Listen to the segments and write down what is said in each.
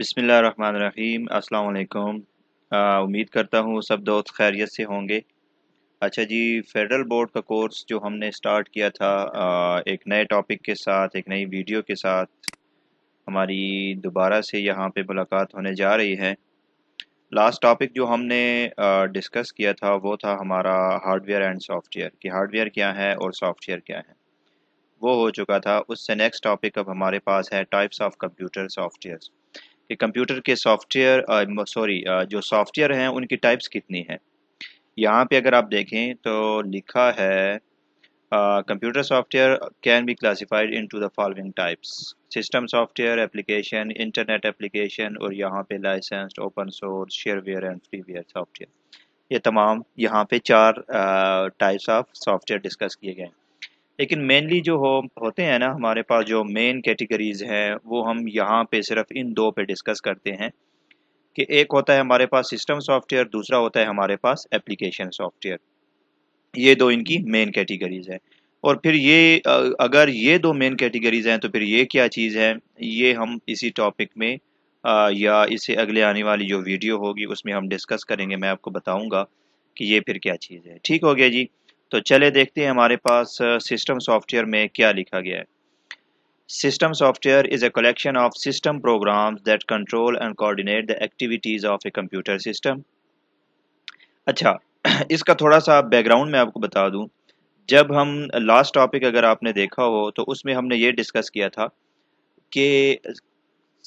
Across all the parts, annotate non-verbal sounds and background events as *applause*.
बिसमीम अल्लाम उम्मीद करता हूँ सब दोस्त खैरियत से होंगे अच्छा जी फेडरल बोर्ड का कोर्स जो हमने स्टार्ट किया था आ, एक नए टॉपिक के साथ एक नई वीडियो के साथ हमारी दोबारा से यहाँ पे मुलाकात होने जा रही है लास्ट टॉपिक जो हमने डिस्कस किया था वो था हमारा हार्डवेयर एंड सॉफ्टवेयर कि हार्डवेयर क्या है और सॉफ्टवेयर क्या है वो हो चुका था उससे नेक्स्ट टॉपिक अब हमारे पास है टाइप्स ऑफ कंप्यूटर सॉफ्टवेयर कि कंप्यूटर के सॉफ्टवेयर सॉरी जो सॉफ्टवेयर हैं उनकी टाइप्स कितनी हैं यहाँ पे अगर आप देखें तो लिखा है computer software can be classified into the following types system software application internet application और यहाँ पे licensed open source shareware and freeware software ये तमाम यहाँ पे चार टाइप्स ऑफ सॉफ्टवेयर डिस्कस किए गए हैं लेकिन मेनली जो हो होते हैं ना हमारे पास जो मेन कैटेगरीज हैं वो हम यहाँ पे सिर्फ इन दो पे डिस्कस करते हैं कि एक होता है हमारे पास सिस्टम सॉफ्टवेयर दूसरा होता है हमारे पास एप्लीकेशन सॉफ्टवेयर ये दो इनकी मेन कैटेगरीज हैं और फिर ये अगर ये दो मेन कैटेगरीज हैं तो फिर ये क्या चीज़ है ये हम इसी टॉपिक में आ, या इसे अगले आने वाली जो वीडियो होगी उसमें हम डिस्कस करेंगे मैं आपको बताऊंगा कि ये फिर क्या चीज़ है ठीक हो गया जी तो चले देखते हैं हमारे पास सिस्टम सॉफ्टवेयर में क्या लिखा गया है system software is a collection of system programs that control and coordinate the activities of a computer system अच्छा *clears throat* इसका थोड़ा सा बैकग्राउंड मैं आपको बता दूं जब हम लास्ट टॉपिक अगर आपने देखा हो तो उसमें हमने ये डिस्कस किया था कि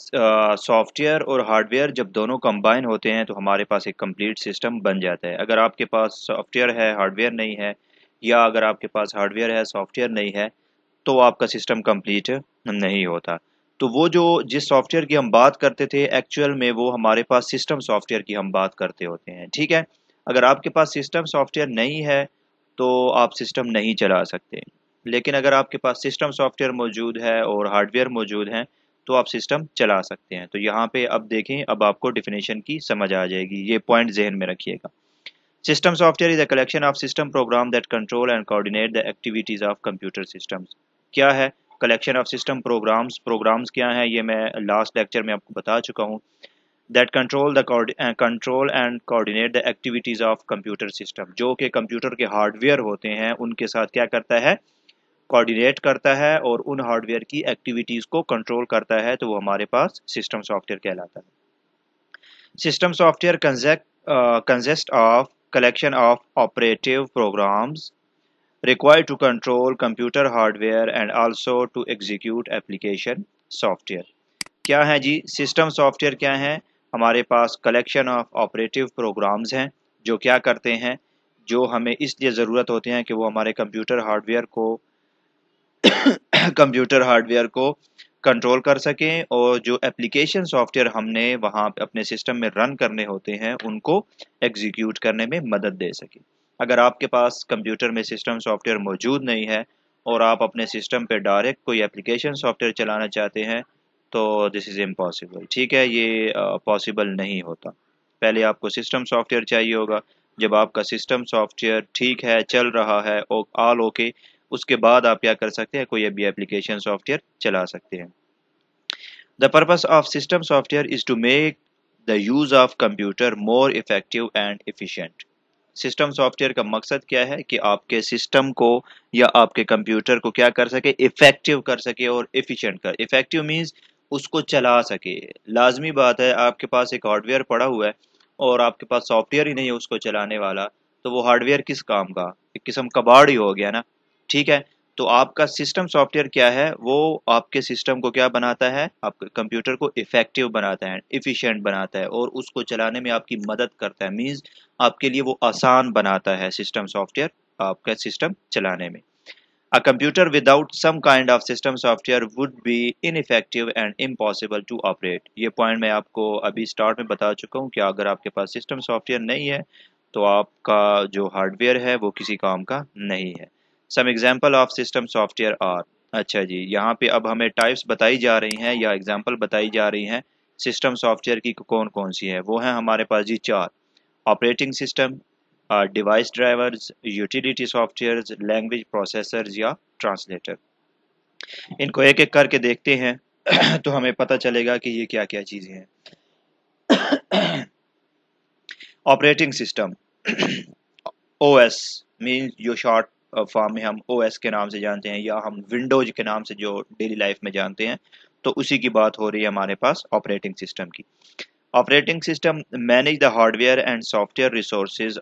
सॉफ्टवेयर और हार्डवेयर जब दोनों कंबाइन होते हैं तो हमारे पास एक कंप्लीट सिस्टम बन जाता है अगर आपके पास सॉफ्टवेयर है हार्डवेयर नहीं है या अगर आपके पास हार्डवेयर है सॉफ्टवेयर नहीं है तो आपका सिस्टम कंप्लीट नहीं होता तो वो जो जिस सॉफ्टवेयर की हम बात करते थे एक्चुअल में वो हमारे पास सिस्टम सॉफ्टवेयर की हम बात करते होते हैं ठीक है अगर आपके पास सिस्टम सॉफ्टवेयर नहीं है तो आप सिस्टम नहीं चला सकते लेकिन अगर आपके पास सिस्टम सॉफ्टवेयर मौजूद है और हार्डवेयर मौजूद हैं तो आप सिस्टम चला सकते हैं तो यहाँ पे अब देखें अब आपको डिफिनेशन की समझ आ जाएगी ये पॉइंट जहन में रखिएगा System software is a collection of system programs that control and coordinate the activities of computer systems. क्या है collection of system programs? Programs क्या हैं ये मैं last lecture में आपको बता चुका हूँ that control the uh, control and coordinate the activities of computer system. जो कि computer के hardware होते हैं उनके साथ क्या करता है कोऑर्डिनेट करता है और उन हार्डवेयर की एक्टिविटीज़ को कंट्रोल करता है तो वो हमारे पास सिस्टम सॉफ्टवेयर कहलाता है system software consist of collection of operative programs required to control computer hardware and also to execute application software. क्या है जी सिस्टम सॉफ्टवेयर क्या है हमारे पास कलेक्शन ऑफ ऑपरेटिव प्रोग्राम्स हैं जो क्या करते हैं जो हमें इसलिए ज़रूरत होते हैं कि वो हमारे कंप्यूटर हार्डवेयर को कंप्यूटर हार्डवेयर को कंट्रोल कर सकें और जो एप्लीकेशन सॉफ्टवेयर हमने वहाँ अपने सिस्टम में रन करने होते हैं उनको एग्जीक्यूट करने में मदद दे सके अगर आपके पास कंप्यूटर में सिस्टम सॉफ्टवेयर मौजूद नहीं है और आप अपने सिस्टम पे डायरेक्ट कोई एप्लीकेशन सॉफ्टवेयर चलाना चाहते हैं तो दिस इज़ इम्पॉसिबल ठीक है ये पॉसिबल uh, नहीं होता पहले आपको सिस्टम सॉफ्टवेयर चाहिए होगा जब आपका सिस्टम सॉफ्टवेयर ठीक है चल रहा है ऑल आल ओके okay, उसके बाद आप क्या कर सकते हैं कोई भी एप्लीकेशन सॉफ्टवेयर चला सकते हैं the purpose of system software is to make the use of computer more effective and efficient system software का मकसद क्या है कि आपके सिस्टम को या आपके कंप्यूटर को क्या कर सके इफेक्टिव कर सके और इफ़िशेंट कर इफेक्टिव मीन्स उसको चला सके लाजमी बात है आपके पास एक हार्डवेयर पड़ा हुआ है और आपके पास सॉफ्टवेयर ही नहीं है उसको चलाने वाला तो वो हार्डवेयर किस काम का एक किस्म कबाड़ ही हो गया ना ठीक है तो आपका सिस्टम सॉफ्टवेयर क्या है वो आपके सिस्टम को क्या बनाता है आपके कंप्यूटर को इफेक्टिव बनाता है इफ़िशेंट बनाता है और उसको चलाने में आपकी मदद करता है मीन्स आपके लिए वो आसान बनाता है सिस्टम सॉफ्टवेयर आपका सिस्टम चलाने में a computer without some kind of system software would be ineffective and impossible to operate ये पॉइंट मैं आपको अभी स्टार्ट में बता चुका हूँ कि अगर आपके पास सिस्टम सॉफ्टवेयर नहीं है तो आपका जो हार्डवेयर है वो किसी काम का नहीं है some example of system software are अच्छा जी यहाँ पे अब हमें टाइप्स बताई जा रही हैं या एग्जाम्पल बताई जा रही हैं सिस्टम सॉफ्टवेयर की कौन कौन सी है वो है हमारे पास जी चार operating system device drivers utility software language processor या ट्रांसलेटर इनको एक एक करके देखते हैं तो हमें पता चलेगा कि ये क्या क्या चीज़ें हैं operating system O S means your short form में हम ओ के नाम से जानते हैं या हम विंडोज के नाम से जो डेली लाइफ में जानते हैं तो उसी की बात हो रही है हमारे पास ऑपरेटिंग सिस्टम की operating system manage the hardware and of resources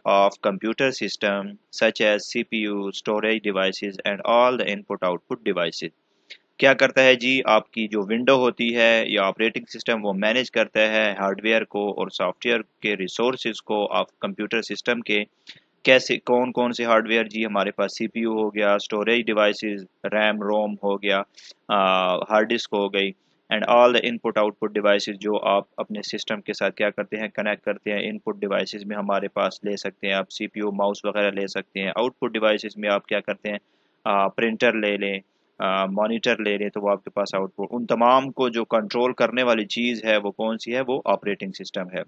system such system C P U storage devices and all the input output device क्या करता है जी आपकी जो विंडो होती है या ऑपरेटिंग सिस्टम वो मैनेज करता है हार्डवेयर को और सॉफ्टवेयर के रिसोर्सेज को ऑफ कंप्यूटर सिस्टम के कैसे कौन कौन से हार्डवेयर जी हमारे पास सीपीयू हो गया स्टोरेज डिवाइसेस रैम रोम हो गया हार्ड डिस्क हो गई and all the input output devices जो आप अपने सिस्टम के साथ क्या करते हैं कनेक्ट करते हैं इनपुट डिवाइसेस में हमारे पास ले सकते हैं आप सीपीयू माउस वगैरह ले सकते हैं आउटपुट डिवाइसेस में आप क्या करते हैं आ, प्रिंटर ले लें मोनीटर ले लें तो वो आपके पास आउटपुट उन तमाम को जो कंट्रोल करने वाली चीज़ है वो कौन सी है वो ऑपरेटिंग सिस्टम है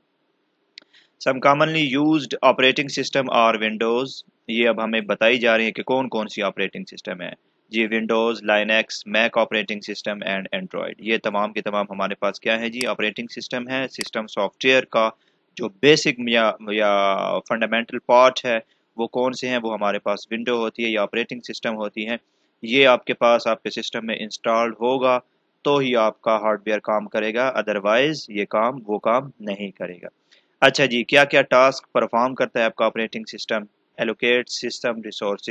some commonly use operating system और विंडोज़ ये अब हमें बताई जा रही है कि कौन कौन सी ऑपरेटिंग सिस्टम है जी Windows X Mac operating system and Android ये तमाम के तमाम हमारे पास क्या है जी ऑपरेटिंग सिस्टम है सिस्टम सॉफ्टवेयर का जो बेसिक या, या फंडामेंटल पार्ट है वो कौन से हैं वो हमारे पास विंडो होती है या ऑपरेटिंग सिस्टम होती है ये आपके पास आपके सिस्टम में इंस्टॉल्ड होगा तो ही आपका हार्डवेयर काम करेगा अदरवाइज़ ये काम वो काम नहीं करेगा अच्छा जी क्या क्या टास्क परफॉर्म करता है आपका operating system allocate system resource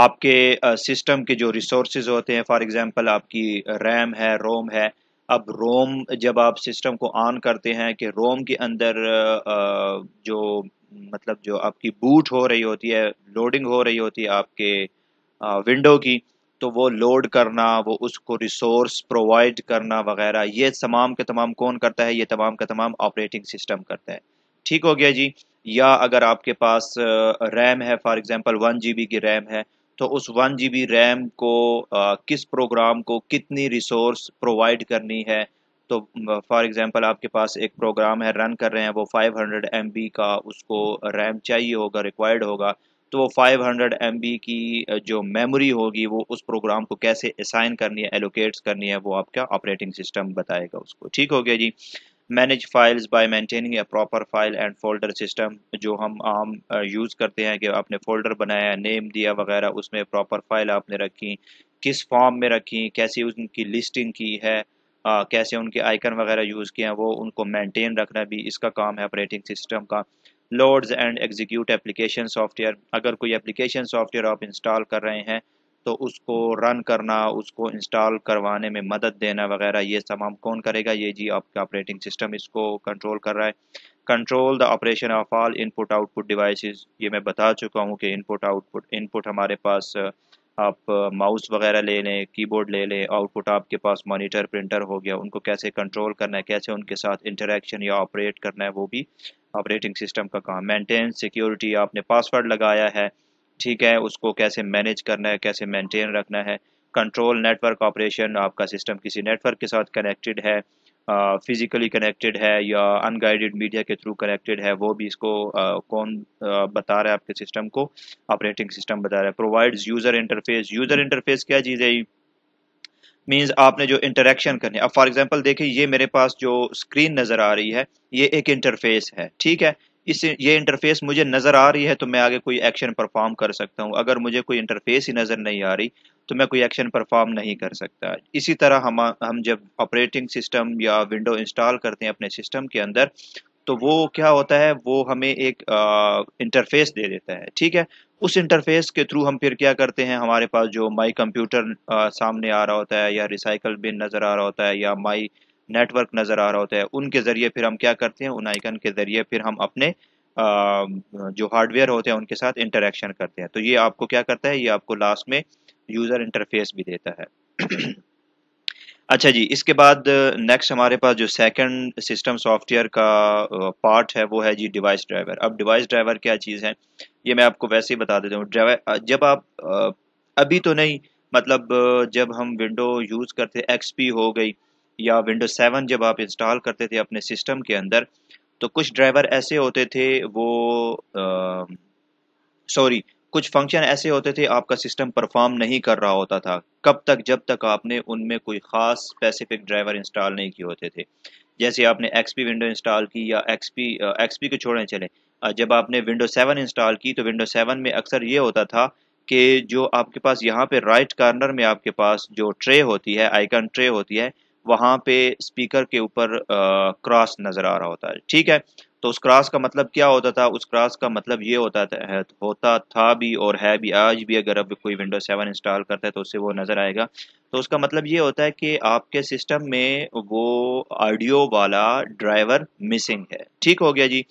आपके सिस्टम के जो रिसोर्स होते हैं फॉर एग्जांपल आपकी रैम है रोम है अब रोम जब आप सिस्टम को ऑन करते हैं कि रोम के अंदर जो मतलब जो आपकी बूट हो रही होती है लोडिंग हो रही होती है आपके विंडो की तो वो लोड करना वो उसको रिसोर्स प्रोवाइड करना वगैरह ये तमाम के तमाम कौन करता है ये तमाम का तमाम ऑपरेटिंग सिस्टम करता है ठीक हो गया जी या अगर आपके पास रैम है फॉर एग्ज़ाम्पल वन जी की रैम है तो उस वन जी रैम को आ, किस प्रोग्राम को कितनी रिसोर्स प्रोवाइड करनी है तो फॉर एग्ज़ाम्पल आपके पास एक प्रोग्राम है रन कर रहे हैं वो 500 हंड्रेड का उसको रैम चाहिए होगा रिक्वायर्ड होगा तो वो 500 हंड्रेड की जो मेमोरी होगी वो उस प्रोग्राम को कैसे असाइन करनी है एलोकेट्स करनी है वो आपका ऑपरेटिंग सिस्टम बताएगा उसको ठीक हो गया जी manage files by maintaining a proper file and folder system जो हम आम यूज़ करते हैं कि आपने फोल्डर बनाया नेम दिया वगैरह उसमें प्रॉपर फाइल आपने रखी किस फॉर्म में रखी कैसी उनकी लिस्टिंग की है आ, कैसे उनके आइकन वगैरह यूज़ किए हैं वो उनको मेंटेन रखना भी इसका काम है ऑपरेटिंग सिस्टम का loads and execute application software अगर कोई एप्लीकेशन सॉफ्टवेयर आप इंस्टॉल कर रहे हैं तो उसको रन करना उसको इंस्टॉल करवाने में मदद देना वगैरह ये तमाम कौन करेगा ये जी आपका ऑपरेटिंग सिस्टम इसको कंट्रोल कर रहा है control the operation of all input output devices ये मैं बता चुका हूँ कि इनपुट आउटपुट इनपुट हमारे पास आप माउस वगैरह ले लें कीबोर्ड ले लें आउटपुट आपके पास मॉनिटर प्रिंटर हो गया उनको कैसे कंट्रोल करना है कैसे उनके साथ इंटरेक्शन या ऑपरेट करना है वो भी ऑपरेटिंग सिस्टम का काम मेंटेन सिक्योरिटी आपने पासवर्ड लगाया है ठीक है उसको कैसे मैनेज करना है कैसे मेंटेन रखना है कंट्रोल नेटवर्क ऑपरेशन आपका सिस्टम किसी नेटवर्क के साथ कनेक्टेड है फिज़िकली कनेक्टेड है या अनगाइडेड मीडिया के थ्रू कनेक्टेड है वो भी इसको uh, कौन uh, बता रहा है आपके सिस्टम को ऑपरेटिंग सिस्टम बता रहा है provide user interface user interface क्या चीज़ है मीन्स आपने जो इंटरेक्शन करनी अब फॉर एग्जाम्पल देखिए ये मेरे पास जो स्क्रीन नज़र आ रही है ये एक इंटरफेस है ठीक है इस ये इंटरफेस मुझे नज़र आ रही है तो मैं आगे कोई एक्शन परफॉर्म कर सकता हूँ अगर मुझे कोई इंटरफेस ही नज़र नहीं आ रही तो मैं कोई एक्शन परफॉर्म नहीं कर सकता इसी तरह हम हम जब ऑपरेटिंग सिस्टम या विंडो इंस्टॉल करते हैं अपने सिस्टम के अंदर तो वो क्या होता है वो हमें एक इंटरफेस दे देता है ठीक है उस इंटरफेस के थ्रू हम फिर क्या करते हैं हमारे पास जो माई कंप्यूटर सामने आ रहा होता है या रिसाइकल बिन नज़र आ रहा होता है या माई नेटवर्क नज़र आ रहा होता है उनके ज़रिए फिर हम क्या करते हैं उन आइकन के ज़रिए फिर हम अपने जो हार्डवेयर होते हैं उनके साथ इंटरेक्शन करते हैं तो ये आपको क्या करता है ये आपको लास्ट में यूज़र इंटरफेस भी देता है अच्छा जी इसके बाद नेक्स्ट uh, हमारे पास जो सेकंड सिस्टम सॉफ्टवेयर का पार्ट uh, है वो है जी डिवाइस ड्राइवर अब डिवाइस ड्राइवर क्या चीज़ है ये मैं आपको वैसे ही बता देता हूँ ड्राइवर uh, जब आप अभी तो नहीं मतलब जब हम विंडो यूज़ करते एक्सपी हो गई या विंडो सेवन जब आप इंस्टॉल करते थे अपने सिस्टम के अंदर तो कुछ ड्राइवर ऐसे होते थे वो सॉरी कुछ फंक्शन ऐसे होते थे आपका सिस्टम परफॉर्म नहीं कर रहा होता था कब तक जब तक आपने उनमें कोई ख़ास स्पेसिफिक ड्राइवर इंस्टॉल नहीं किए होते थे जैसे आपने एक्सपी विंडो इंस्टॉल की या एक्सपी एक्सपी को छोड़ने चले जब आपने विंडो सेवन इंस्टॉल की तो विंडो सेवन में अक्सर ये होता था कि जो आपके पास यहाँ पे राइट कार्नर में आपके पास जो ट्रे होती है आइकन ट्रे होती है वहाँ पे स्पीकर के ऊपर क्रॉस नज़र आ रहा होता है ठीक है तो उस क्रॉस का मतलब क्या होता था उस क्रॉस का मतलब ये होता था होता था भी और है भी आज भी अगर अब कोई विंडो सेवन इंस्टॉल करता है तो उससे वो नज़र आएगा तो उसका मतलब ये होता है कि आपके सिस्टम में वो ऑडियो वाला ड्राइवर मिसिंग है ठीक हो गया जी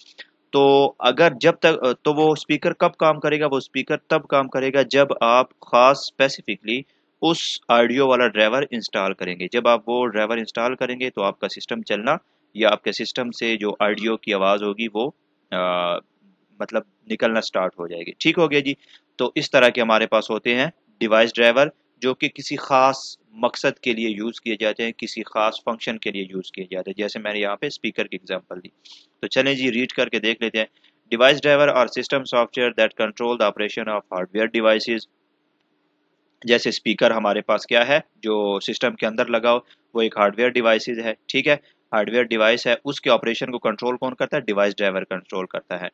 तो अगर जब तक तो वो स्पीकर कब काम करेगा वो स्पीकर तब काम करेगा जब आप ख़ास स्पेसिफिकली उस ऑडियो वाला ड्राइवर इंस्टॉल करेंगे जब आप वो ड्राइवर इंस्टॉल करेंगे तो आपका सिस्टम चलना या आपके सिस्टम से जो आडियो की आवाज़ होगी वो आ, मतलब निकलना स्टार्ट हो जाएगी ठीक हो गया जी तो इस तरह के हमारे पास होते हैं डिवाइस ड्राइवर जो कि किसी ख़ास मकसद के लिए यूज़ किए जाते हैं किसी ख़ास फंक्शन के लिए यूज़ किए जाते हैं जैसे मैंने यहाँ पे स्पीकर की एग्जांपल दी तो चलें जी रीड करके देख लेते हैं डिवाइस ड्राइवर और system software that control the operation of hardware devices जैसे स्पीकर हमारे पास क्या है जो सिस्टम के अंदर लगाओ वो एक हार्डवेयर डिवाइसेस है ठीक है हार्डवेयर डिवाइस है उसके ऑपरेशन को कंट्रोल कौन करता है डिवाइस ड्राइवर कंट्रोल करता है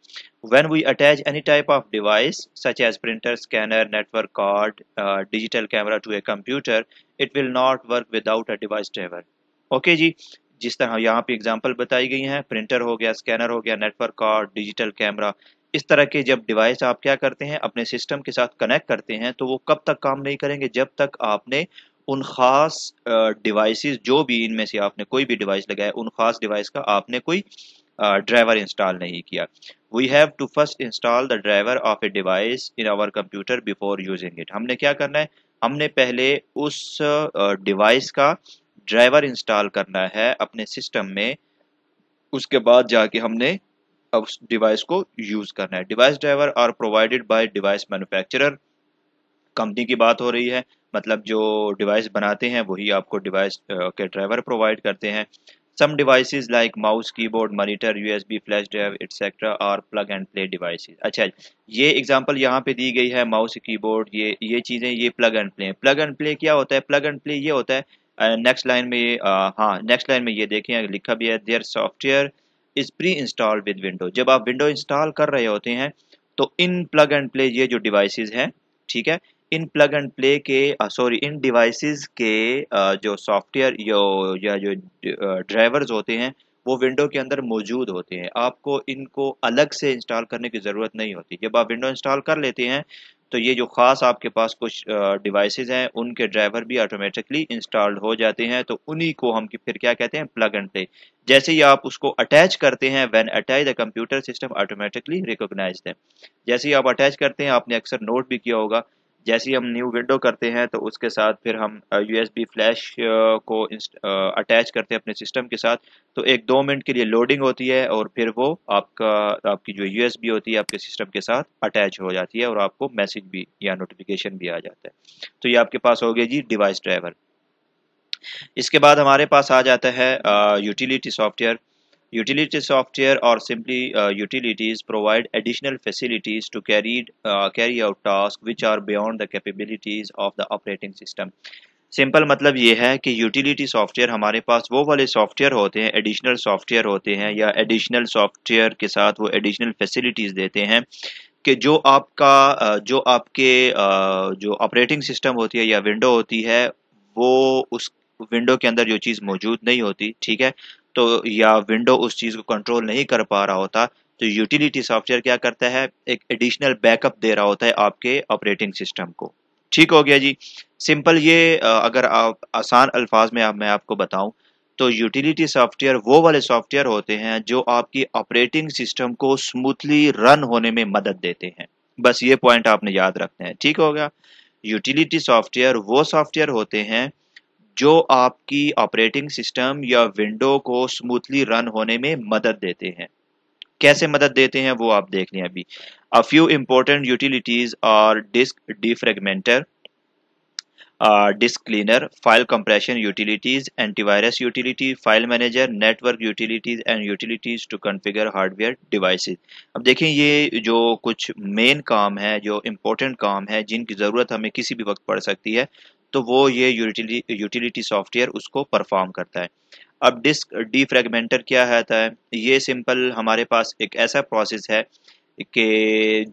when we attach any type of device such as printer scanner network card digital camera to a computer it will not work without a device driver okay जी जिस तरह यहाँ पे एग्जाम्पल बताई गई है प्रिंटर हो गया स्कैनर हो गया नेटवर्क कार्ड डिजिटल कैमरा इस तरह के जब डिवाइस आप क्या करते हैं अपने सिस्टम के साथ कनेक्ट करते हैं तो वो कब तक काम नहीं करेंगे जब तक आपने उन ख़ास डिवाइसेस जो भी इनमें से आपने कोई भी डिवाइस लगाया उन ख़ास डिवाइस का आपने कोई ड्राइवर इंस्टॉल नहीं किया we have to first install the driver of a device in our computer before using it हमने क्या करना है हमने पहले उस डिवाइस का ड्राइवर इंस्टॉल करना है अपने सिस्टम में उसके बाद जाके हमने उस डिवाइस को यूज़ करना है device driver are provided by device manufacturer company की बात हो रही है मतलब जो डिवाइस बनाते हैं वही आपको डिवाइस के ड्राइवर प्रोवाइड करते हैं some devices like mouse keyboard monitor USB flash drive etcetera और प्लग एंड प्ले डिवाइसेस अच्छा ये एग्जांपल यहाँ पे दी गई है माउस कीबोर्ड ये ये चीज़ें ये plug and play plug and play क्या होता है प्लग एंड प्ले ये होता है नेक्स्ट लाइन में ये हाँ नेक्स्ट लाइन में ये देखें लिखा भी है there software is pre install with window जब आप विंडो इंस्टॉल कर रहे होते हैं तो इन प्लग एंड प्ले ये जो डिवाइसेज हैं ठीक है इन प्लग एंड प्ले के सॉरी इन डिवाइसेस के uh, जो सॉफ्टवेयर या जो ड्राइवर्स uh, होते हैं वो विंडो के अंदर मौजूद होते हैं आपको इनको अलग से इंस्टॉल करने की ज़रूरत नहीं होती जब आप विंडो इंस्टॉल कर लेते हैं तो ये जो ख़ास आपके पास कुछ डिवाइसेस uh, हैं उनके ड्राइवर भी ऑटोमेटिकली इंस्टॉल्ड हो जाते हैं तो उन्हीं को हम फिर क्या कहते हैं प्लग एंड प्ले जैसे ही आप उसको अटैच करते हैं when attach the computer system automatically recognize है जैसे ही आप अटैच करते हैं आपने अक्सर नोट भी किया होगा जैसे ही हम न्यू विंडो करते हैं तो उसके साथ फिर हम बी फ्लैश को अटैच करते हैं अपने सिस्टम के साथ तो एक दो मिनट के लिए लोडिंग होती है और फिर वो आपका आपकी जो बी होती है आपके सिस्टम के साथ अटैच हो जाती है और आपको मैसेज भी या नोटिफिकेशन भी आ जाता है तो ये आपके पास हो गया जी डिवाइस ड्राइवर इसके बाद हमारे पास आ जाता है utility software Utility software or simply uh, utilities provide additional facilities to carry, uh, carry out tasks which are beyond the capabilities of the operating system. Simple मतलब ये है कि यूटिलिटी सॉफ्टवेयर हमारे पास वो वाले सॉफ्टवेयर होते हैं एडिशनल सॉफ्टवेयर होते हैं या एडिशनल सॉफ्टवेयर के साथ वो एडिशनल फैसिलिटीज़ देते हैं कि जो आपका जो आपके जो ऑपरेटिंग सिस्टम होती है या विंडो होती है वो उस विंडो के अंदर जो चीज़ मौजूद नहीं होती ठीक है तो या विंडो उस चीज़ को कंट्रोल नहीं कर पा रहा होता तो यूटिलिटी सॉफ्टवेयर क्या करता है एक एडिशनल बैकअप दे रहा होता है आपके ऑपरेटिंग सिस्टम को ठीक हो गया जी सिंपल ये अगर आप आसान अल्फाज में आप मैं आपको बताऊं तो यूटिलिटी सॉफ्टवेयर वो वाले सॉफ्टवेयर होते हैं जो आपकी ऑपरेटिंग सिस्टम को स्मूथली रन होने में मदद देते हैं बस ये पॉइंट आपने याद रखते हैं ठीक हो गया यूटिलिटी सॉफ्टवेयर वो सॉफ्टवेयर होते हैं जो आपकी ऑपरेटिंग सिस्टम या विंडो को स्मूथली रन होने में मदद देते हैं कैसे मदद देते हैं वो आप देख लें अभी अ फ्यू इम्पोर्टेंट यूटिलिटीज और disk defragmenter disk cleaner file compression utilities antivirus utility file manager network utilities and utilities to configure hardware device अब देखें ये जो कुछ मेन काम है जो इम्पोर्टेंट काम है जिनकी ज़रूरत हमें किसी भी वक्त पड़ सकती है तो वो ये यूटिलिटी सॉफ्टवेयर उसको परफॉर्म करता है अब डिस्क डीफ्रेगमेंटर क्या रहता है ये सिंपल हमारे पास एक ऐसा प्रोसेस है कि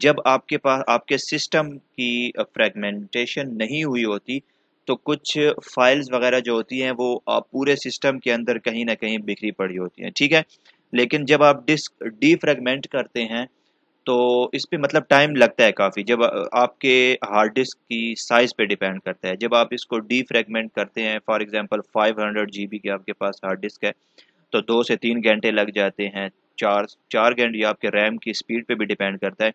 जब आपके पास आपके सिस्टम की फ्रेगमेंटेशन नहीं हुई होती तो कुछ फाइल्स वगैरह जो होती हैं वो आप पूरे सिस्टम के अंदर कहीं ना कहीं बिखरी पड़ी होती हैं ठीक है लेकिन जब आप डिस्क डीफ्रेगमेंट करते हैं तो इस पर मतलब टाइम लगता है काफ़ी जब आपके हार्ड डिस्क की साइज़ पे डिपेंड करता है जब आप इसको डी फ्रेगमेंट करते हैं फॉर एग्जांपल 500 हंड्रेड के आपके पास हार्ड डिस्क है तो दो से तीन घंटे लग जाते हैं चार चार घंटे आपके रैम की स्पीड पे भी डिपेंड करता है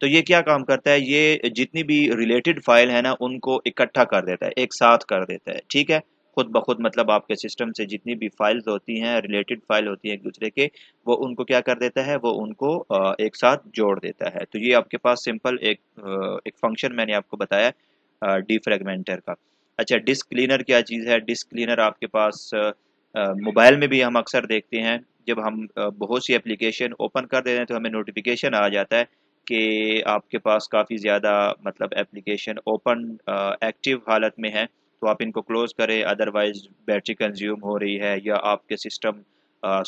तो ये क्या काम करता है ये जितनी भी रिलेटेड फाइल है ना उनको इकट्ठा कर देता है एक साथ कर देता है ठीक है खुद ब खुद मतलब आपके सिस्टम से जितनी भी फाइल्स होती हैं रिलेटेड फाइल होती हैं एक दूसरे के वो उनको क्या कर देता है वो उनको एक साथ जोड़ देता है तो ये आपके पास सिंपल एक एक फंक्शन मैंने आपको बताया फ्रेगमेंटर का अच्छा डिस्क क्लीनर क्या चीज़ है डिस्क क्लीनर आपके पास मोबाइल में भी हम अक्सर देखते हैं जब हम बहुत सी एप्लीकेशन ओपन कर देते हैं तो हमें नोटिफिकेशन आ जाता है कि आपके पास काफ़ी ज़्यादा मतलब एप्लीकेशन ओपन एक्टिव हालत में है तो आप इनको क्लोज़ करें अदरवाइज़ बैटरी कंज्यूम हो रही है या आपके सिस्टम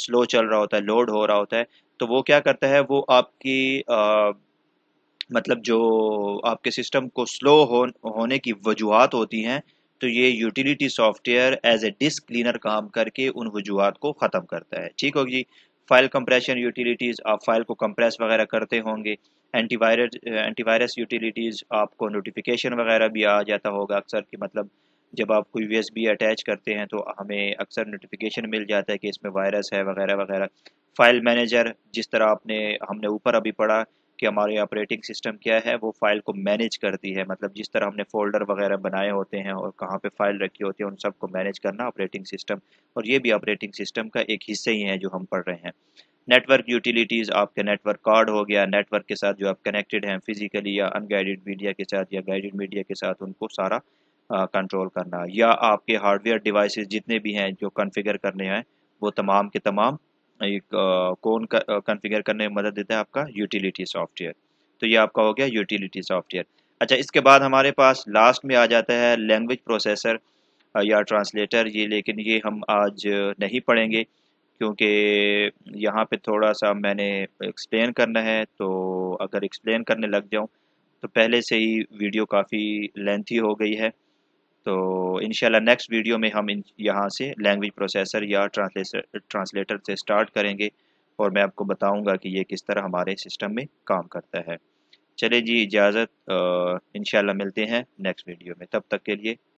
स्लो चल रहा होता है लोड हो रहा होता है तो वो क्या करता है वो आपकी आ, मतलब जो आपके सिस्टम को स्लो हो, होने की वजूहत होती हैं तो ये utility software as a disk cleaner काम करके उन वजूहत को ख़त्म करता है ठीक होगी फाइल कंप्रेशन यूटिलिटीज़ आप फाइल को कंप्रेस वगैरह करते होंगे एंटीवायरस एंटीवायरस यूटिलिटीज़ आपको नोटिफिकेशन वगैरह भी आ जाता होगा अक्सर कि मतलब जब आप कोई यू अटैच करते हैं तो हमें अक्सर नोटिफिकेशन मिल जाता है कि इसमें वायरस है वगैरह वगैरह फ़ाइल मैनेजर जिस तरह आपने हमने ऊपर अभी पढ़ा कि हमारे ऑपरेटिंग सिस्टम क्या है वो फ़ाइल को मैनेज करती है मतलब जिस तरह हमने फ़ोल्डर वगैरह बनाए होते हैं और कहाँ पे फ़ाइल रखी होती है उन सब को मैनेज करना ऑपरेटिंग सिस्टम और ये भी ऑपरेटिंग सिस्टम का एक हिस्से ही है जो हम पढ़ रहे हैं नेटवर्क यूटिलिटीज़ आपके नेटवर्क कार्ड हो गया नेटवर्क के साथ जो आप कनेक्टेड हैं फिजिकली या अनगाइडेड मीडिया के साथ या गाइडेड मीडिया के साथ उनको सारा कंट्रोल करना या आपके हार्डवेयर डिवाइसेस जितने भी हैं जो कॉन्फ़िगर करने हैं वो तमाम के तमाम एक कौन कॉन्फ़िगर करने में मदद देता है आपका यूटिलिटी सॉफ्टवेयर तो ये आपका हो गया यूटिलिटी सॉफ्टवेयर अच्छा इसके बाद हमारे पास लास्ट में आ जाता है लैंग्वेज प्रोसेसर या ट्रांसलेटर ये लेकिन ये हम आज नहीं पढ़ेंगे क्योंकि यहाँ पे थोड़ा सा मैंने एक्सप्लेन करना है तो अगर एक्सप्लेन करने लग जाऊँ तो पहले से ही वीडियो काफ़ी लेंथी हो गई है तो इनशाला नेक्स्ट वीडियो में हम यहाँ से लैंग्वेज प्रोसेसर या ट्रांसलेटर ट्रांसलेटर से स्टार्ट करेंगे और मैं आपको बताऊंगा कि ये किस तरह हमारे सिस्टम में काम करता है चले जी इजाज़त इनशाला मिलते हैं नेक्स्ट वीडियो में तब तक के लिए